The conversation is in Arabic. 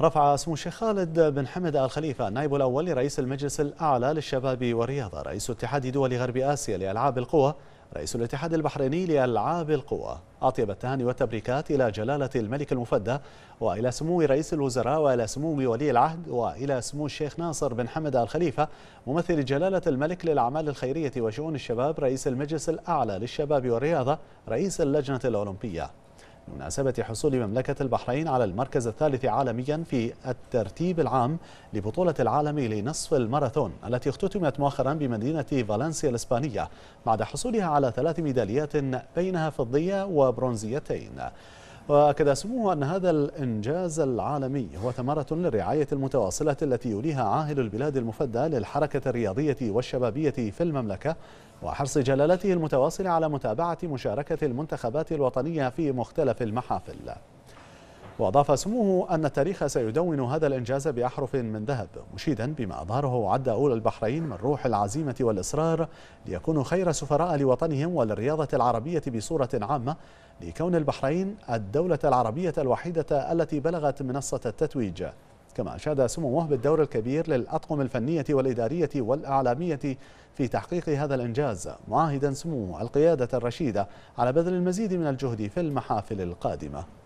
رفع سمو الشيخ خالد بن حمد آل خليفة النائب الأول لرئيس المجلس الأعلى للشباب والرياضة رئيس اتحاد دول غرب آسيا لألعاب القوى رئيس الاتحاد البحريني لألعاب القوى أطيب التهاني والتبريكات إلى جلالة الملك المفدى وإلى سمو رئيس الوزراء وإلى سمو ولي العهد وإلى سمو الشيخ ناصر بن حمد آل خليفة ممثل جلالة الملك للأعمال الخيرية وشؤون الشباب رئيس المجلس الأعلى للشباب والرياضة رئيس اللجنة الأولمبية بمناسبة حصول مملكة البحرين على المركز الثالث عالميا في الترتيب العام لبطولة العالم لنصف الماراثون التي اختتمت مؤخرا بمدينة فالنسيا الإسبانية بعد حصولها على ثلاث ميداليات بينها فضية وبرونزيتين وأكد سموه أن هذا الإنجاز العالمي هو ثمرة للرعاية المتواصلة التي يوليها عاهل البلاد المفدى للحركة الرياضية والشبابية في المملكة وحرص جلالته المتواصل على متابعة مشاركة المنتخبات الوطنية في مختلف المحافل وأضاف سموه أن التاريخ سيدون هذا الإنجاز بأحرف من ذهب مشيدا بما أظهره أول البحرين من روح العزيمة والإصرار ليكونوا خير سفراء لوطنهم وللرياضة العربية بصورة عامة لكون البحرين الدولة العربية الوحيدة التي بلغت منصة التتويج كما أشاد سموه بالدور الكبير للأطقم الفنية والإدارية والإعلامية في تحقيق هذا الإنجاز معاهدا سموه القيادة الرشيدة على بذل المزيد من الجهد في المحافل القادمة